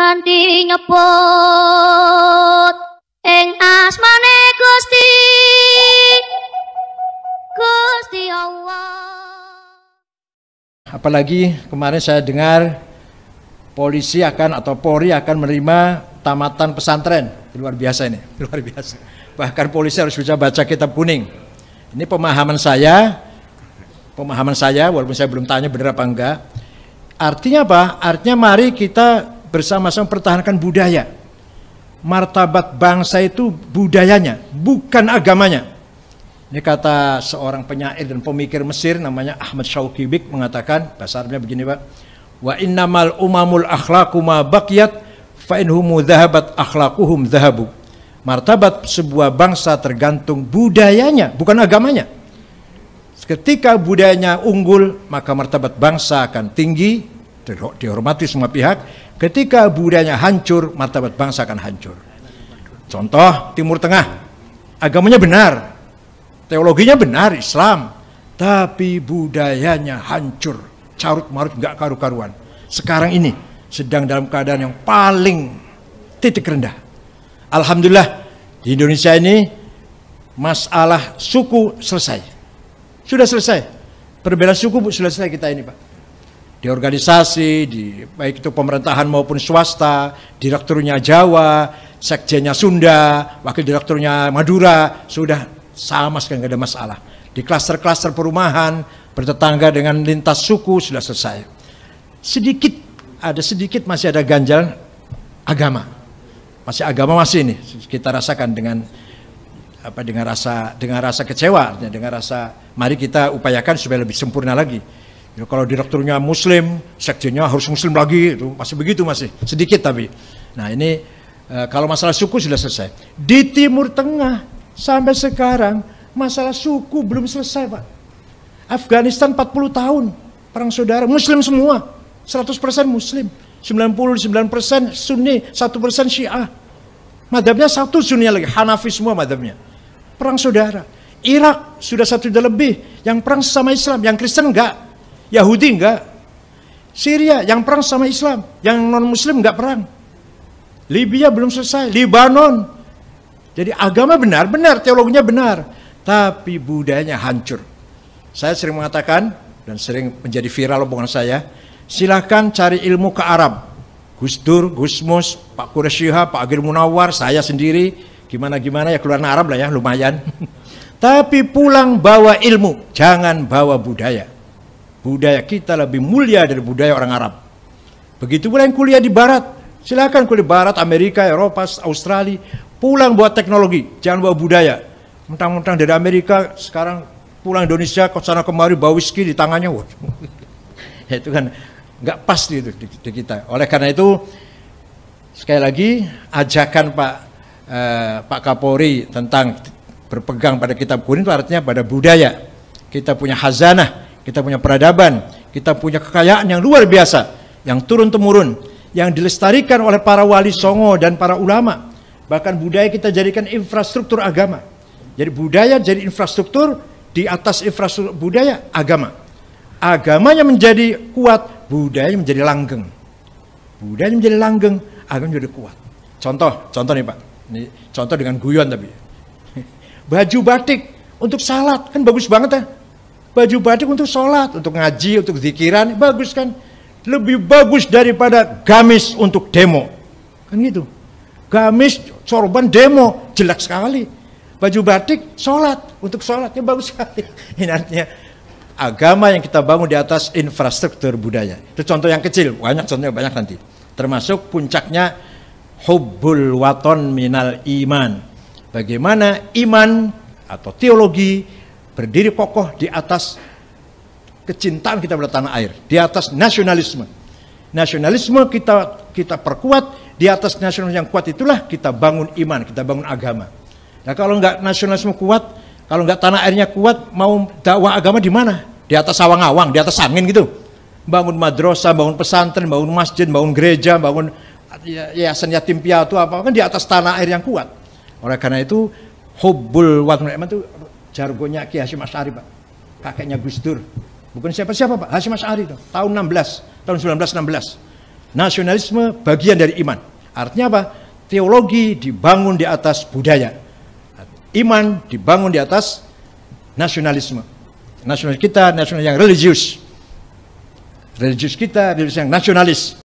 nganti nyebut ing asmane Gusti Gusti Allah apalagi kemarin saya dengar polisi akan atau Polri akan menerima tamatan pesantren luar biasa ini luar biasa bahkan polisi harus bisa baca kitab kuning ini pemahaman saya pemahaman saya walaupun saya belum tanya benar apa enggak artinya apa artinya mari kita bersama-sama pertahankan budaya. Martabat bangsa itu budayanya, bukan agamanya. Ini kata seorang penyair dan pemikir Mesir namanya Ahmad Syaukibik mengatakan, bahasa begini Pak, Wa innamal umamul akhlaku ma baqiyat fa inhumu akhlaku akhlakuhum zahabu. Martabat sebuah bangsa tergantung budayanya, bukan agamanya. Ketika budayanya unggul, maka martabat bangsa akan tinggi, dihormati semua pihak. Ketika budayanya hancur, martabat bangsa akan hancur. Contoh Timur Tengah, agamanya benar, teologinya benar Islam, tapi budayanya hancur, carut marut nggak karu-karuan. Sekarang ini sedang dalam keadaan yang paling titik rendah. Alhamdulillah di Indonesia ini masalah suku selesai. Sudah selesai. Perbedaan suku sudah selesai kita ini, Pak di organisasi, di baik itu pemerintahan maupun swasta, direkturnya Jawa, sekjennya Sunda, wakil direkturnya Madura, sudah sama sekali tidak ada masalah. Di klaster-klaster perumahan, bertetangga dengan lintas suku sudah selesai. Sedikit, ada sedikit masih ada ganjal agama. Masih agama masih ini kita rasakan dengan apa dengan rasa dengan rasa kecewa dengan rasa mari kita upayakan supaya lebih sempurna lagi Ya, kalau direkturnya muslim, sekjennya harus muslim lagi, itu masih begitu masih sedikit tapi. Nah ini eh, kalau masalah suku sudah selesai. Di Timur Tengah sampai sekarang masalah suku belum selesai pak. Afghanistan 40 tahun perang saudara, muslim semua, 100% muslim, 99% sunni, 1% syiah. Madhabnya satu Sunni lagi, Hanafi semua madhabnya. Perang saudara. Irak sudah satu juta lebih, yang perang sama Islam, yang Kristen enggak Yahudi enggak. Syria yang perang sama Islam, yang non-muslim enggak perang. Libya belum selesai, Libanon. Jadi agama benar, benar, teologinya benar. Tapi budayanya hancur. Saya sering mengatakan, dan sering menjadi viral omongan saya, silahkan cari ilmu ke Arab. Gus Dur, Gus Mus, Pak Kureshiha, Pak Agil Munawar, saya sendiri, gimana-gimana ya keluar Arab lah ya, lumayan. Tapi pulang bawa ilmu, jangan bawa budaya. Budaya kita lebih mulia dari budaya orang Arab. Begitu pula yang kuliah di barat. Silakan kuliah barat, Amerika, Eropa, Australia. Pulang buat teknologi, jangan bawa budaya. Mentang-mentang dari Amerika, sekarang pulang Indonesia, ke sana kemari, bawa whisky di tangannya. Waduh. itu kan nggak pas di, di, di kita. Oleh karena itu, sekali lagi, ajakan Pak eh, Pak Kapolri tentang berpegang pada kitab kuning itu artinya pada budaya. Kita punya hazanah kita punya peradaban, kita punya kekayaan yang luar biasa, yang turun-temurun, yang dilestarikan oleh para wali songo dan para ulama. Bahkan budaya kita jadikan infrastruktur agama. Jadi budaya jadi infrastruktur di atas infrastruktur budaya agama. Agamanya menjadi kuat, budaya menjadi langgeng. Budaya menjadi langgeng, agama menjadi kuat. Contoh, contoh nih Pak. Ini contoh dengan guyon tapi. Baju batik untuk salat kan bagus banget ya. Baju batik untuk sholat, untuk ngaji, untuk zikiran, bagus kan? Lebih bagus daripada gamis untuk demo. Kan gitu. Gamis sorban demo, jelek sekali. Baju batik sholat, untuk sholatnya bagus sekali. Ini artinya agama yang kita bangun di atas infrastruktur budaya. Itu contoh yang kecil, banyak contohnya banyak nanti. Termasuk puncaknya hubbul waton minal iman. Bagaimana iman atau teologi berdiri kokoh di atas kecintaan kita pada tanah air, di atas nasionalisme. Nasionalisme kita kita perkuat, di atas nasionalisme yang kuat itulah kita bangun iman, kita bangun agama. Nah kalau nggak nasionalisme kuat, kalau nggak tanah airnya kuat, mau dakwah agama di mana? Di atas awang-awang, di atas angin gitu. Bangun madrasah, bangun pesantren, bangun masjid, bangun gereja, bangun ya, yayasan yatim piatu apa kan di atas tanah air yang kuat. Oleh karena itu hubbul watan itu jargonya Ki Hasyim Asy'ari Pak kakeknya Gus Dur bukan siapa-siapa Pak Hasyim Asy'ari tahun 16 tahun 1916 nasionalisme bagian dari iman artinya apa teologi dibangun di atas budaya iman dibangun di atas nasionalisme nasional kita nasional yang religius religius kita religius yang nasionalis